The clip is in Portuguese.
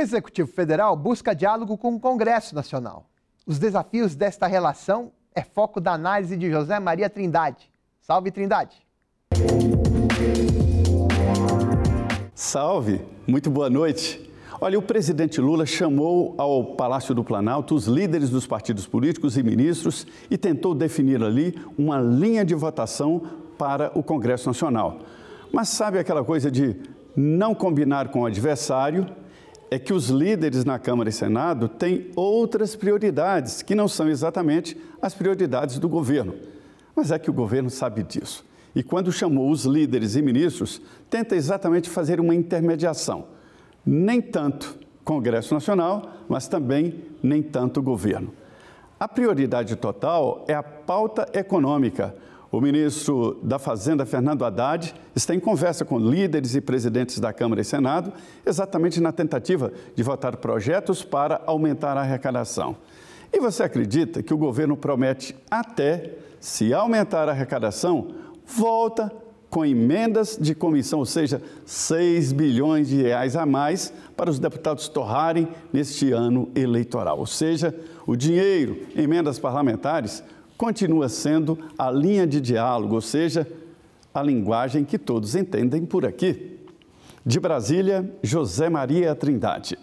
Executivo Federal busca diálogo com o Congresso Nacional. Os desafios desta relação é foco da análise de José Maria Trindade. Salve, Trindade! Salve, muito boa noite. Olha, o presidente Lula chamou ao Palácio do Planalto os líderes dos partidos políticos e ministros e tentou definir ali uma linha de votação para o Congresso Nacional. Mas sabe aquela coisa de não combinar com o adversário é que os líderes na Câmara e Senado têm outras prioridades, que não são exatamente as prioridades do governo. Mas é que o governo sabe disso. E quando chamou os líderes e ministros, tenta exatamente fazer uma intermediação. Nem tanto Congresso Nacional, mas também nem tanto governo. A prioridade total é a pauta econômica, o ministro da Fazenda, Fernando Haddad, está em conversa com líderes e presidentes da Câmara e Senado, exatamente na tentativa de votar projetos para aumentar a arrecadação. E você acredita que o governo promete até, se aumentar a arrecadação, volta com emendas de comissão, ou seja, 6 bilhões de reais a mais para os deputados torrarem neste ano eleitoral. Ou seja, o dinheiro, emendas parlamentares, continua sendo a linha de diálogo, ou seja, a linguagem que todos entendem por aqui. De Brasília, José Maria Trindade.